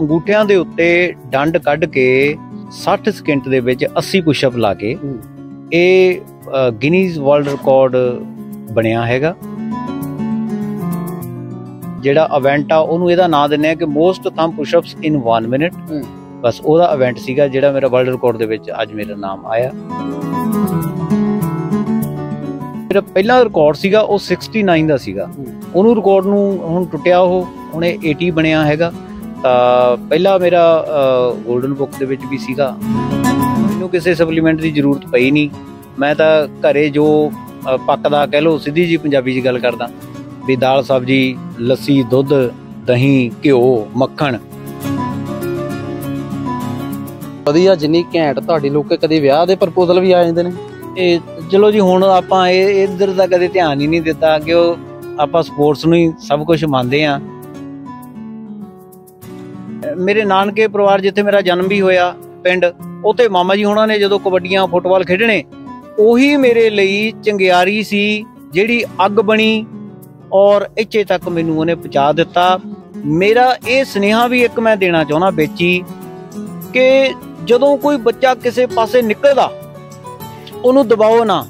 ਅੰਗੂਠਿਆਂ ਦੇ ਉੱਤੇ ਡੰਡ ਕੱਢ ਕੇ 60 ਸਕਿੰਟ ਦੇ ਵਿੱਚ 80 ਪੁਸ਼ਅਪ ਲਾ ਕੇ ਇਹ ਗਿਨੀਜ਼ ਵਰਲਡ ਰਿਕਾਰਡ ਬਣਿਆ ਹੈਗਾ ਜਿਹੜਾ ਇਵੈਂਟ ਆ ਉਹਨੂੰ ਇਹਦਾ ਨਾਮ ਦਿੰਨੇ ਆ ਕਿ most thumb pushups in 1 minute ਬਸ ਉਹਦਾ ਇਵੈਂਟ ਸੀਗਾ ਜਿਹੜਾ ਮੇਰਾ ਵਰਲਡ ਰਿਕਾਰਡ ਦੇ ਵਿੱਚ ਅੱਜ ਮੇਰਾ ਨਾਮ ਆਇਆ ਮੇਰਾ ਪਹਿਲਾ ਰਿਕਾਰਡ ਸੀਗਾ ਉਹ 69 ਦਾ ਸੀਗਾ ਉਹਨੂੰ ਰਿਕਾਰਡ ਨੂੰ ਹੁਣ ਟੁੱਟਿਆ ਉਹ ਹੁਣ ਇਹ 80 ਬਣਿਆ ਹੈਗਾ ਤਾਂ ਪਹਿਲਾ ਮੇਰਾ 골ਡਨ ਬੁੱਕ ਦੇ ਵਿੱਚ ਵੀ ਸੀਗਾ ਮੈਨੂੰ ਕਿਸੇ ਸਪਲੀਮੈਂਟ ਦੀ ਜ਼ਰੂਰਤ ਪਈ ਨਹੀਂ ਮੈਂ ਤਾਂ ਘਰੇ ਜੋ ਪੱਕਦਾ ਕਹਿ ਲੋ ਸਿੱਧੀ ਜੀ ਪੰਜਾਬੀ 'ਚ ਗੱਲ ਕਰਦਾ ਵੀ ਦਾਲ ਸਬਜੀ ਲੱਸੀ ਦੁੱਧ ਦਹੀਂ ਘਿਓ ਮੱਖਣ ਵਧੀਆ ਜਿੰਨੀ ਘੈਂਟ ਤੁਹਾਡੀ ਲੋਕੇ ਕਦੇ ਵਿਆਹ ਦੇ ਪ੍ਰਪੋਜ਼ਲ ਵੀ ਆ ਜਾਂਦੇ ਨੇ ਇਹ ਚਲੋ ਜੀ ਹੁਣ ਆਪਾਂ ਇਹ ਇਧਰ ਦਾ ਕਦੇ ਧਿਆਨ ਹੀ ਨਹੀਂ ਦਿੱਤਾ ਕਿ ਉਹ ਆਪਾਂ ਸਪੋਰਟਸ ਨੂੰ ਹੀ ਸਭ ਕੁਝ ਮੰਨਦੇ ਆ ਮੇਰੇ ਨਾਨਕੇ ਪਰਿਵਾਰ ਜਿੱਥੇ ਮੇਰਾ ਜਨਮ ਵੀ ਹੋਇਆ ਪਿੰਡ ਉਥੇ ਮਾਮਾ ਜੀ ਹੋਣਾ ਨੇ ਜਦੋਂ ਕਬੱਡੀਆਂ ਫੁੱਟਬਾਲ ਖੇਡਣੇ ਉਹੀ ਮੇਰੇ ਲਈ ਚੰਗਿਆਰੀ ਸੀ ਜਿਹੜੀ ਅੱਗ ਬਣੀ ਔਰ ਇੱਥੇ ਤੱਕ ਮੈਨੂੰ ਉਹਨੇ ਪਹੁੰਚਾ ਦਿੱਤਾ ਮੇਰਾ ਇਹ ਸਨੇਹਾ ਵੀ ਇੱਕ ਮੈਂ ਦੇਣਾ ਚਾਹੁੰਦਾ ਵੇਚੀ ਕਿ ਜਦੋਂ ਕੋਈ ਬੱਚਾ ਕਿਸੇ ਪਾਸੇ ਨਿਕਲਦਾ ਉਹਨੂੰ ਦਬਾਓ ਨਾ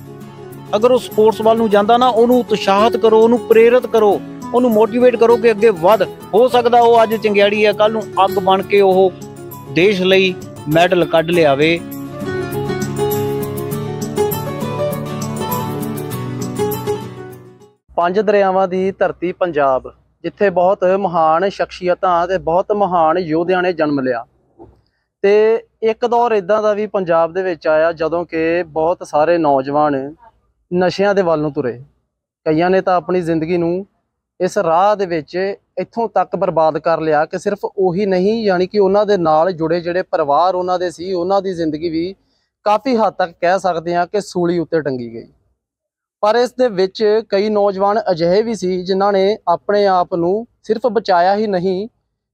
ਅਗਰ ਉਹ ਸਪੋਰਟਸ ਵੱਲ ਨੂੰ ਜਾਂਦਾ ਨਾ ਉਹਨੂੰ ਉਤਸ਼ਾਹਿਤ ਕਰੋ ਉਹਨੂੰ ਪ੍ਰੇਰਿਤ ਕਰੋ ਉਹਨੂੰ ਮੋਟੀਵੇਟ ਕਰੋ ਕਿ ਅੱਗੇ ਵੱਧ ਹੋ ਸਕਦਾ ਉਹ ਅੱਜ ਚੰਗਿਆੜੀ ਹੈ ਕੱਲ ਨੂੰ ਅੱਗ ਬਣ ਕੇ ਉਹ ਦੇਸ਼ ਲਈ ਮੈਡਲ ਕੱਢ ਲਿਆਵੇ ਪੰਜ ਦਰਿਆਵਾਂ ਦੀ ਧਰਤੀ ਪੰਜਾਬ ਜਿੱਥੇ ਬਹੁਤ ਮਹਾਨ ਸ਼ਖਸੀਅਤਾਂ ਤੇ ਬਹੁਤ ਮਹਾਨ ਯੋਧਿਆਂ ਨੇ ਜਨਮ ਲਿਆ ਤੇ ਇੱਕ ਦੌਰ ਇਦਾਂ ਦਾ ਵੀ ਪੰਜਾਬ ਦੇ ਵਿੱਚ ਆਇਆ ਜਦੋਂ ਕਿ ਬਹੁਤ ਸਾਰੇ ਨੌਜਵਾਨ ਨਸ਼ਿਆਂ ਦੇ ਵੱਲ ਨੂੰ ਤੁਰੇ ਕਈਆਂ ਨੇ ਤਾਂ ਆਪਣੀ ਜ਼ਿੰਦਗੀ ਨੂੰ ਇਸ ਰਾਹ ਦੇ ਵਿੱਚ ਇੱਥੋਂ ਤੱਕ ਬਰਬਾਦ ਕਰ ਲਿਆ ਕਿ ਸਿਰਫ ਉਹੀ ਨਹੀਂ ਯਾਨੀ ਕਿ ਉਹਨਾਂ ਦੇ ਨਾਲ ਜੁੜੇ ਜਿਹੜੇ ਪਰਿਵਾਰ ਉਹਨਾਂ ਦੇ ਸੀ ਉਹਨਾਂ ਦੀ ਜ਼ਿੰਦਗੀ ਵੀ ਕਾਫੀ ਹੱਦ ਤੱਕ ਕਹਿ ਸਕਦੇ ਹਾਂ ਕਿ ਸੂਲੀ ਉੱਤੇ ਟੰਗੀ ਗਈ ਪਰ ਇਸ ਦੇ ਵਿੱਚ ਕਈ ਨੌਜਵਾਨ ਅਜਿਹੇ ਵੀ ਸੀ ਜਿਨ੍ਹਾਂ ਨੇ ਆਪਣੇ ਆਪ ਨੂੰ ਸਿਰਫ ਬਚਾਇਆ ਹੀ ਨਹੀਂ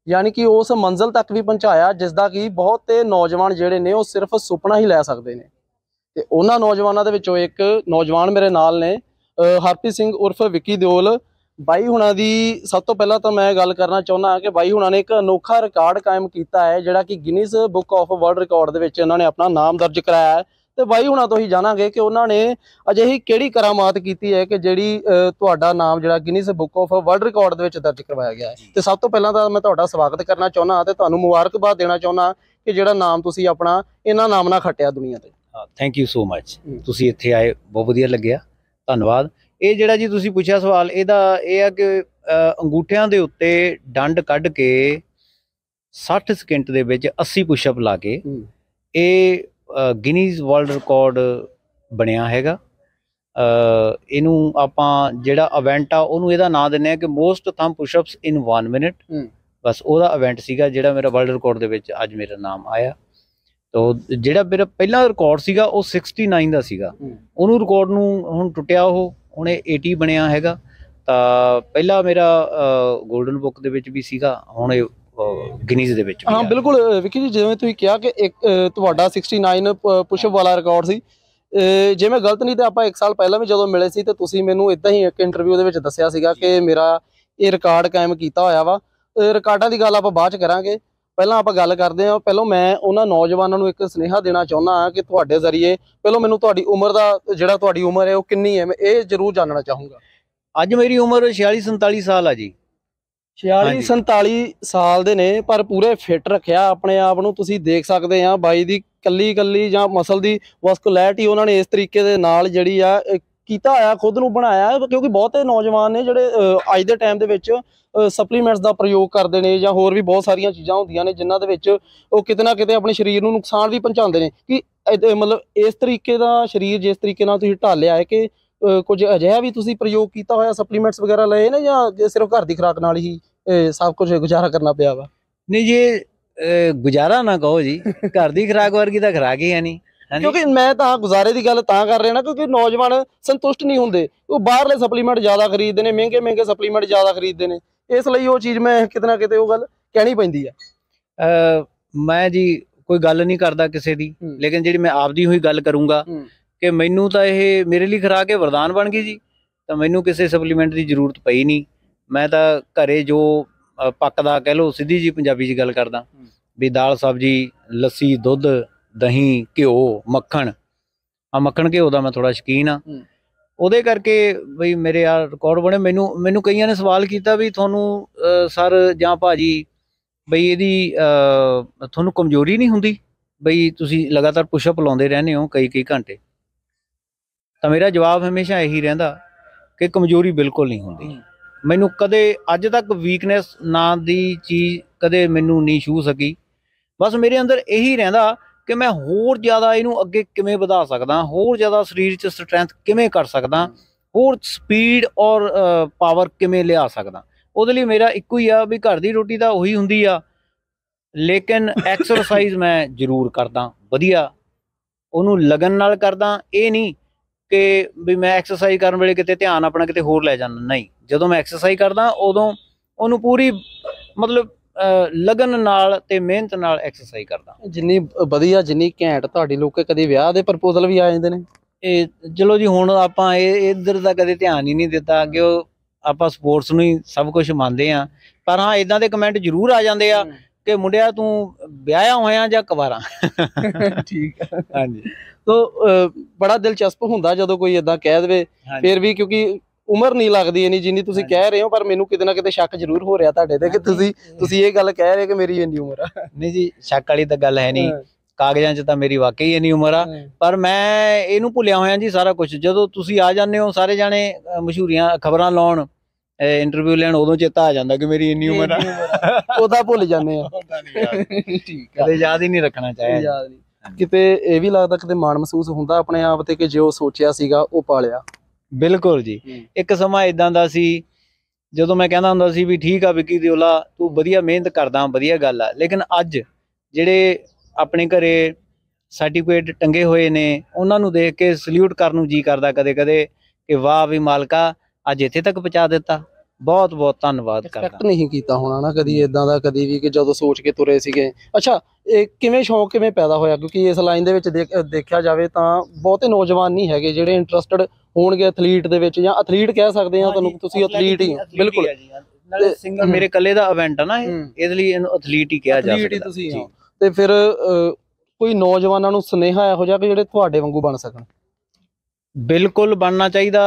ਯਾਨੀ ਕਿ ਉਸ ਮੰਜ਼ਲ ਤੱਕ ਵੀ ਪਹੁੰਚਾਇਆ ਜਿਸ ਦਾ ਕਿ ਬਹੁਤੇ ਨੌਜਵਾਨ ਜਿਹੜੇ ਨੇ ਉਹ ਸਿਰਫ ਸੁਪਨਾ ਹੀ ਲੈ ਸਕਦੇ ਨੇ ਤੇ ਉਹਨਾਂ ਨੌਜਵਾਨਾਂ ਦੇ ਵਿੱਚੋਂ ਇੱਕ ਨੌਜਵਾਨ ਮੇਰੇ ਨਾਲ ਨੇ ਹਰਪੀ ਸਿੰਘ ਉਰਫ ਵਿੱਕੀ ਦਿਓਲ ਬਾਈ ਹੁਣਾਂ ਦੀ ਸਭ ਤੋਂ ਪਹਿਲਾਂ ਤਾਂ ਮੈਂ ਗੱਲ ਕਰਨਾ ਚਾਹੁੰਦਾ ਕਿ ਬਾਈ ਹੁਣਾਂ ਨੇ ਇੱਕ ਅਨੋਖਾ ਰਿਕਾਰਡ ਕਾਇਮ ਕੀਤਾ ਹੈ ਜਿਹੜਾ ਕਿ Guinness book of world record ਦੇ ਵਿੱਚ ਉਹਨਾਂ ਨੇ ਆਪਣਾ ਨਾਮ ਦਰਜ ਕਰਾਇਆ ਹੈ ਤੇ ਬਾਈ ਹੁਣਾਂ ਤੋਂ ਹੀ ਜਾਣਾਂਗੇ ਕਿ ਉਹਨਾਂ ਨੇ ਅਜਿਹੀ ਕਿਹੜੀ ਕਰਾਮਾਤ ਕੀਤੀ ਹੈ ਕਿ ਜਿਹੜੀ ਤੁਹਾਡਾ ਨਾਮ ਜਿਹੜਾ Guinness book of world record ਦੇ ਵਿੱਚ ਦਰਜ ਕਰਵਾਇਆ ਗਿਆ ਹੈ ਤੇ ਸਭ ਤੋਂ ਪਹਿਲਾਂ ਤਾਂ ਮੈਂ ਤੁਹਾਡਾ ਸਵਾਗਤ ਕਰਨਾ ਚਾਹੁੰਦਾ ਤੇ ਤੁਹਾਨੂੰ ਮੁਬਾਰਕਬਾਦ ਦੇਣਾ ਚਾਹੁੰਦਾ ਕਿ ਜਿਹੜਾ ਨਾਮ ਤੁਸੀਂ ਆਪਣਾ ਇਹਨਾਂ ਨਾਮ ਨਾਲ ਖੱਟਿਆ ਦੁਨੀਆ ਤੇ ਥੈਂਕ ਯੂ ਸੋ ਮੱਚ ਤੁਸੀਂ ਇੱਥੇ ਆਏ ਬਹੁਤ ਵਧੀਆ ਲੱਗਿਆ ਧੰਨਵਾਦ ਇਹ ਜਿਹੜਾ ਜੀ ਤੁਸੀਂ ਪੁੱਛਿਆ ਸਵਾਲ ਇਹਦਾ ਇਹ ਆ ਕਿ ਅੰਗੂਠਿਆਂ ਦੇ ਉੱਤੇ ਡੰਡ ਕੱਢ ਕੇ 60 ਸਕਿੰਟ ਦੇ ਵਿੱਚ 80 ਪੁਸ਼ਅਪ ਲਾ ਕੇ ਇਹ ਗਿਨੀਜ਼ ਵਰਲਡ ਰਿਕਾਰਡ ਬਣਿਆ ਹੈਗਾ ਇਹਨੂੰ ਆਪਾਂ ਜਿਹੜਾ ਇਵੈਂਟ ਆ ਉਹਨੂੰ ਇਹਦਾ ਨਾਮ ਦਿੰਨੇ ਆ ਕਿ most thumb pushups in 1 minute ਬਸ ਉਹਦਾ ਇਵੈਂਟ ਸੀਗਾ ਜਿਹੜਾ ਮੇਰਾ ਵਰਲਡ ਰਿਕਾਰਡ ਦੇ ਵਿੱਚ ਅੱਜ ਮੇਰਾ ਨਾਮ ਆਇਆ ਤੋ ਜਿਹੜਾ ਮੇਰਾ ਪਹਿਲਾ ਰਿਕਾਰਡ ਸੀਗਾ ਉਹ 69 ਦਾ ਸੀਗਾ ਉਹਨੂੰ ਰਿਕਾਰਡ ਨੂੰ ਹੁਣ ਟੁੱਟਿਆ ਉਹ ਹੁਣ ਇਹ 80 ਬਣਿਆ ਹੈਗਾ ਤਾਂ ਪਹਿਲਾ ਮੇਰਾ 골ਡਨ ਬੁੱਕ ਦੇ ਵਿੱਚ ਵੀ ਸੀਗਾ ਹੁਣ ਇਹ ਗਿਨੀਜ਼ ਦੇ ਵਿੱਚ ਹਾਂ ਬਿਲਕੁਲ ਵਿਕੀ ਜੀ ਜਿਵੇਂ ਤੁਸੀਂ ਕਿਹਾ ਕਿ ਇੱਕ ਤੁਹਾਡਾ 69 ਪੁਸ਼ਅਪ ਵਾਲਾ ਰਿਕਾਰਡ ਸੀ ਜੇ ਮੈਂ ਗਲਤ ਨਹੀਂ ਤੇ ਆਪਾਂ 1 ਸਾਲ ਪਹਿਲਾਂ ਵੀ ਜਦੋਂ ਮਿਲੇ ਸੀ ਤੇ ਤੁਸੀਂ ਮੈਨੂੰ ਇਦਾਂ ਹੀ ਇੱਕ ਇੰਟਰਵਿਊ ਦੇ ਵਿੱਚ ਦੱਸਿਆ ਸੀਗਾ ਕਿ ਮੇਰਾ ਇਹ ਰਿਕਾਰਡ ਕਾਇਮ ਕੀਤਾ ਹੋਇਆ ਵਾ ਰਿਕਾਰਡਾਂ ਦੀ ਗੱਲ ਆਪਾਂ ਬਾਅਦ ਚ ਕਰਾਂਗੇ ਪਹਿਲਾਂ ਆਪਾਂ ਗੱਲ ਕਰਦੇ ਹਾਂ ਪਹਿਲਾਂ ਮੈਂ ਉਹਨਾਂ ਨੌਜਵਾਨਾਂ ਨੂੰ ਇੱਕ ਸਨੇਹਾ ਦੇਣਾ ਚਾਹੁੰਦਾ ਹਾਂ ਕਿ ਤੁਹਾਡੇ ਜ਼ਰੀਏ ਪਹਿਲਾਂ ਮੈਨੂੰ ਤੁਹਾਡੀ ਉਮਰ ਦਾ ਜਿਹੜਾ ਤੁਹਾਡੀ ਉਮਰ ਹੈ ਉਹ ਕਿੰਨੀ ਹੈ ਮੈਂ ਇਹ ਜ਼ਰੂਰ ਜਾਣਨਾ ਚਾਹੂੰਗਾ ਅੱਜ ਮੇਰੀ ਉਮਰ 46 47 ਸਾਲ ਆ ਜੀ 46 47 ਸਾਲ ਦੇ ਨੇ ਪਰ ਪੂਰੇ ਫਿੱਟ ਰੱਖਿਆ ਆਪਣੇ ਆਪ ਨੂੰ ਤੁਸੀਂ ਦੇਖ ਸਕਦੇ ਆ ਬਾਈ ਦੀ ਕੱਲੀ ਕੱਲੀ ਜਾਂ ਮਸਲ ਦੀ ਵਸਕੁਲੈਰਟੀ ਉਹਨਾਂ ਨੇ ਇਸ ਤਰੀਕੇ ਦੇ ਨਾਲ ਜਿਹੜੀ ਆ ਕੀਤਾ ਹੋਇਆ ਖੁਦ ਨੂੰ ਬਣਾਇਆ ਕਿਉਂਕਿ ਬਹੁਤੇ ਨੌਜਵਾਨ ਨੇ ਜਿਹੜੇ ਅੱਜ ਦੇ ਟਾਈਮ ਦੇ ਵਿੱਚ ਸਪਲੀਮੈਂਟਸ ਦਾ ਪ੍ਰਯੋਗ ਕਰਦੇ ਨੇ ਜਾਂ ਹੋਰ ਵੀ ਬਹੁਤ ਸਾਰੀਆਂ ਚੀਜ਼ਾਂ ਹੁੰਦੀਆਂ ਨੇ ਜਿਨ੍ਹਾਂ ਦੇ ਵਿੱਚ ਉਹ ਕਿਤੇ ਨਾ ਕਿਤੇ ਆਪਣੇ ਸਰੀਰ ਨੂੰ ਨੁਕਸਾਨ ਵੀ ਪਹੁੰਚਾਉਂਦੇ ਨੇ ਕਿ ਮਤਲਬ ਇਸ ਤਰੀਕੇ ਦਾ ਸਰੀਰ ਜਿਸ ਤਰੀਕੇ ਨਾਲ ਤੁਸੀਂ ਢਾਲਿਆ ਹੈ ਕਿ ਕੁਝ ਅਜਿਹਾ ਵੀ ਤੁਸੀਂ ਪ੍ਰਯੋਗ ਕੀਤਾ ਹੋਇਆ ਸਪਲੀਮੈਂਟਸ ਵਗੈਰਾ ਲਏ ਨੇ ਜਾਂ ਸਿਰਫ ਘਰ ਦੀ ਖੁਰਾਕ ਨਾਲ ਹੀ ਸਭ ਕੁਝ ਗੁਜ਼ਾਰਾ ਕਰਨਾ ਪਿਆ ਵਾ ਨਹੀਂ ਜੀ ਗੁਜ਼ਾਰਾ ਨਾ ਕਹੋ ਜੀ ਘਰ ਦੀ ਖੁਰਾਕ ਵਰਗੀ ਤਾਂ ਖੁਰਾਕ ਹੀ ਹੈ ਨਹੀਂ ਕਿਉਂਕਿ ਮੈਂ ਤਾਂ ਗੁਜ਼ਾਰੇ ਦੀ ਗੱਲ ਤਾਂ ਕਰ ਰਿਹਾ ਨਾ ਕਿਉਂਕਿ ਨੌਜਵਾਨ ਸੰਤੁਸ਼ਟ ਨਹੀਂ ਹੁੰਦੇ ਉਹ ਬਾਹਰਲੇ ਸਪਲੀਮੈਂਟ ਜ਼ਿਆਦਾ ਖਰੀਦਦੇ ਨੇ ਮਹਿੰਗੇ ਮਹਿੰਗੇ ਸਪਲੀਮੈਂਟ ਜ਼ਿਆਦਾ ਖਰੀਦਦੇ ਨੇ ਇਸ ਲਈ ਉਹ ਚੀਜ਼ ਮੈਂ ਕਿਤਨਾ ਕਿਤੇ ਉਹ ਗੱਲ ਕਹਿਣੀ ਪੈਂਦੀ ਆ ਮੈਂ ਜੀ ਕੋਈ ਗੱਲ ਨਹੀਂ ਕਰਦਾ ਕਿਸੇ ਦੀ ਲੇਕਿਨ ਜਿਹੜੀ ਮੈਂ ਆਪਦੀ ਹੋਈ ਗੱਲ ਕਰੂੰਗਾ ਕਿ ਮੈਨੂੰ ਤਾਂ ਇਹ ਮੇਰੇ ਲਈ ਖਰਾ ਕੇ ਵਰਦਾਨ ਬਣ ਗਈ ਜੀ ਤਾਂ ਮੈਨੂੰ ਕਿਸੇ ਸਪਲੀਮੈਂਟ ਦੀ ਜ਼ਰੂਰਤ ਪਈ ਨਹੀਂ ਮੈਂ ਤਾਂ ਘਰੇ ਜੋ ਪੱਕਦਾ ਕਹਿ ਲੋ ਸਿੱਧੀ ਜੀ ਪੰਜਾਬੀ ਜੀ ਗੱਲ ਕਰਦਾ ਵੀ ਦਾਲ ਸਬਜੀ ਲੱਸੀ ਦੁੱਧ ਦਹੀਂ ਘਿਓ ਮੱਖਣ ਆ ਮੱਖਣ ਘਿਓ ਦਾ ਮੈਂ ਥੋੜਾ ਸ਼ਕੀਨ ਆ ਉਹਦੇ ਕਰਕੇ ਬਈ ਮੇਰੇ ਆ ਰਿਕਾਰਡ ਬਣੇ ਮੈਨੂੰ ਮੈਨੂੰ ਕਈਆਂ ਨੇ ਸਵਾਲ ਕੀਤਾ ਵੀ ਤੁਹਾਨੂੰ ਸਰ ਜਾਂ ਭਾਜੀ ਬਈ ਇਹਦੀ ਤੁਹਾਨੂੰ ਕਮਜ਼ੋਰੀ ਨਹੀਂ ਹੁੰਦੀ ਬਈ ਤੁਸੀਂ ਲਗਾਤਾਰ ਪੁਸ਼ਅਪ ਲਾਉਂਦੇ ਰਹਿੰਦੇ ਹੋ ਕਈ ਕਈ ਘੰਟੇ ਤਾਂ ਮੇਰਾ ਜਵਾਬ ਹਮੇਸ਼ਾ ਇਹੀ ਰਹਿੰਦਾ ਕਿ ਕਮਜ਼ੋਰੀ ਬਿਲਕੁਲ ਨਹੀਂ ਹੁੰਦੀ ਮੈਨੂੰ ਕਦੇ ਅੱਜ ਤੱਕ ਵੀਕਨੈਸ ਨਾਂ ਦੀ ਚੀਜ਼ ਕਦੇ ਮੈਨੂੰ ਨਹੀਂ ਛੂ ਸਕੀ ਬਸ ਮੇਰੇ ਅੰਦਰ ਇਹੀ ਰਹਿੰਦਾ ਕਿ ਮੈਂ ਹੋਰ ਜ਼ਿਆਦਾ ਇਹਨੂੰ ਅੱਗੇ ਕਿਵੇਂ ਵਧਾ ਸਕਦਾ ਹੋਰ ਜ਼ਿਆਦਾ ਸਰੀਰ 'ਚ ਸਟਰੈਂਥ ਕਿਵੇਂ ਕਰ ਸਕਦਾ ਹੋਰ ਸਪੀਡ ਔਰ ਪਾਵਰ ਕਿਵੇਂ ਲਿਆ ਸਕਦਾ ਉਹਦੇ ਲਈ ਮੇਰਾ ਇੱਕੋ ਹੀ ਆ ਵੀ ਘਰ ਦੀ ਰੋਟੀ ਤਾਂ ਉਹੀ ਹੁੰਦੀ ਆ ਲੇਕਿਨ ਐਕਸਰਸਾਈਜ਼ ਮੈਂ ਜ਼ਰੂਰ ਕਰਦਾ ਵਧੀਆ ਉਹਨੂੰ ਲਗਨ ਨਾਲ ਕਰਦਾ ਇਹ ਨਹੀਂ ਕਿ ਵੀ ਮੈਂ ਐਕਸਰਸਾਈਜ਼ ਕਰਨ ਵੇਲੇ ਕਿਤੇ ਧਿਆਨ ਆਪਣਾ ਕਿਤੇ ਹੋਰ ਲੈ ਜਾਂਦਾ ਨਹੀਂ ਜਦੋਂ ਮੈਂ ਐਕਸਰਸਾਈਜ਼ ਕਰਦਾ ਉਦੋਂ ਉਹਨੂੰ ਪੂਰੀ ਮਤਲਬ ਲਗਨ ਨਾਲ ਤੇ ਮਿਹਨਤ ਨਾਲ ਐਕਸਰਸਾਈਜ਼ ਕਰਦਾ ਜਿੰਨੀ ਵਧੀਆ ਜਿੰਨੀ ਘੈਂਟ ਤੁਹਾਡੀ ਲੋਕੇ ਕਦੇ ਵਿਆਹ ਦੇ ਪ੍ਰਪੋਜ਼ਲ ਵੀ ਆ ਜਾਂਦੇ ਨੇ ਇਹ ਚਲੋ ਜੀ ਹੁਣ ਆਪਾਂ ਇਹ ਇਧਰ ਦਾ ਕਦੇ ਧਿਆਨ ਹੀ ਨਹੀਂ ਦਿੱਤਾ ਕਿ ਉਹ ਆਪਾਂ ਸਪੋਰਟਸ ਨੂੰ ਹੀ ਸਭ ਕੁਝ ਮੰਨਦੇ ਆ ਪਰ ਹਾਂ ਇਦਾਂ ਦੇ ਕਮੈਂਟ ਜ਼ਰੂਰ ਆ ਜਾਂਦੇ ਆ ਕਿ ਮੁੰਡਿਆ ਤੂੰ ਵਿਆਹਿਆ ਹੋਇਆ ਜਾਂ ਕੁਵਾਰਾ ਠੀਕ ਹੈ ਹਾਂਜੀ ਤੋਂ ਬੜਾ ਦਿਲਚਸਪ ਹੁੰਦਾ ਜਦੋਂ ਕੋਈ ਇਦਾਂ ਕਹਿ ਦੇਵੇ ਫਿਰ ਵੀ ਕਿਉਂਕਿ ਉਮਰ ਨਹੀਂ ਲੱਗਦੀ ਇਨੀ ਜਿੰਨੀ ਤੁਸੀਂ ਕਹਿ ਰਹੇ ਹੋ ਪਰ ਮੈਨੂੰ ਕਿਤੇ ਨਾ ਕਿਤੇ ਸ਼ੱਕ ਜ਼ਰੂਰ ਹੋ ਰਿਹਾ ਤੁਹਾਡੇ ਤੇ ਕਿ ਤੁਸੀਂ ਤੁਸੀਂ ਇਹ ਗੱਲ ਕਹਿ ਰਹੇ ਕਿ ਮੇਰੀ ਇੰਨੀ ਉਮਰ ਆ ਨਹੀਂ ਜੀ ਸ਼ੱਕ ਵਾਲੀ ਤਾਂ ਗੱਲ ਹੈ ਨਹੀਂ ਕਾਗਜ਼ਾਂ 'ਚ ਤਾਂ ਮੇਰੀ ਵਾਕਈ ਇੰਨੀ ਉਮਰ ਆ ਪਰ ਮੈਂ ਇਹਨੂੰ ਭੁੱਲਿਆ ਹੋਇਆ ਜੀ ਸਾਰਾ ਕੁਝ ਜਦੋਂ ਤੁਸੀਂ ਆ ਜਾਂਦੇ ਹੋ ਸਾਰੇ ਜਾਣੇ ਮਸ਼ਹੂਰੀਆਂ ਖਬਰਾਂ ਲਾਉਣ ਇੰਟਰਵਿਊ ਲੈਣ ਉਦੋਂ ਚੇਤਾ ਆ ਜਾਂਦਾ ਕਿ ਮੇਰੀ ਇੰਨੀ ਉਮਰ ਆ ਉਹਦਾ ਭੁੱਲ ਜਾਂਦੇ ਆ ਠੀਕ ਹੈ ਕਦੇ ਯਾਦ ਹੀ ਨਹੀਂ ਰੱਖਣਾ ਚਾਹੀਦਾ ਯਾਦ ਨਹੀਂ ਕਿਤੇ ਇਹ ਵੀ ਲੱਗਦਾ ਕਿਤੇ ਮਾਣ ਮਹਿਸੂਸ ਹੁੰਦਾ ਆਪਣੇ ਆਪ ਤੇ ਕਿ ਜੋ ਸੋਚਿਆ ਸੀਗਾ ਉਹ ਪਾਲਿਆ ਬਿਲਕੁਲ ਜੀ ਇੱਕ ਸਮਾਂ ਇਦਾਂ ਦਾ ਸੀ ਜਦੋਂ ਮੈਂ ਕਹਿੰਦਾ ਹੁੰਦਾ ਸੀ ਵੀ ਠੀਕ ਆ ਵਿੱਕੀ ਦਿਓਲਾ ਤੂੰ ਵਧੀਆ ਮਿਹਨਤ ਕਰਦਾ ਵਧੀਆ ਗੱਲ ਆ ਲੇਕਿਨ ਅੱਜ ਜਿਹੜੇ ਆਪਣੇ ਘਰੇ ਸਰਟੀਫਿਕੇਟ ਟੰਗੇ ਹੋਏ ਨੇ ਉਹਨਾਂ ਨੂੰ ਦੇਖ ਕੇ ਸਲੂਟ ਕਰਨ ਨੂੰ ਜੀ ਕਰਦਾ ਕਦੇ-ਕਦੇ ਕਿ ਵਾਹ ਵੀ ਮਾਲਕਾ ਅੱਜ ਇੱਥੇ ਤੱਕ ਪਹੁੰਚਾ ਦਿੱਤਾ ਬਹੁਤ ਬਹੁਤ ਧੰਨਵਾਦ ਕਰਦਾ ਐਕਸਪੈਕਟ ਨਹੀਂ ਕੀਤਾ ਹੋਣਾ ਨਾ ਕਦੀ ਇਦਾਂ ਦਾ ਕਦੀ ਵੀ ਕਿ ਜਦੋਂ ਸੋਚ ਕੇ ਤੁਰੇ ਸੀਗੇ ਅੱਛਾ ਇਹ ਕਿਵੇਂ ਸ਼ੌਕ ਕਿਵੇਂ ਪੈਦਾ ਹੋਇਆ ਕਿਉਂਕਿ ਇਸ ਲਾਈਨ ਦੇ ਵਿੱਚ ਦੇਖਿਆ ਜਾਵੇ ਤਾਂ ਬਹੁਤੇ ਨੌਜਵਾਨ ਨਹੀਂ ਹੈਗੇ ਜਿਹੜੇ ਇੰਟਰਸਟਡ ਹੋਣਗੇ ਐਥਲੀਟ ਦੇ ਵਿੱਚ ਜਾਂ ਐਥਲੀਟ ਕਹਿ ਸਕਦੇ ਆ ਤੁਹਾਨੂੰ ਤੁਸੀਂ ਐਥਲੀਟ ਹੀ ਬਿਲਕੁਲ ਨਾਲੇ ਸਿੰਗਲ ਮੇਰੇ ਕੱਲੇ ਦਾ ਇਵੈਂਟ ਆ ਨਾ ਇਹਦੇ ਲਈ ਇਹਨੂੰ ਐਥਲੀਟ ਹੀ ਕਿਹਾ ਜਾ ਸਕਦਾ ਐਥਲੀਟ ਤੁਸੀਂ ਤੇ ਫਿਰ ਕੋਈ ਨੌਜਵਾਨਾਂ ਨੂੰ ਸੁਨੇਹਾ ਇਹੋ ਜਿਹਾ ਕਿ ਜਿਹੜੇ ਤੁਹਾਡੇ ਵਾਂਗੂ ਬਣ ਸਕਣ ਬਿਲਕੁਲ ਬਣਨਾ ਚਾਹੀਦਾ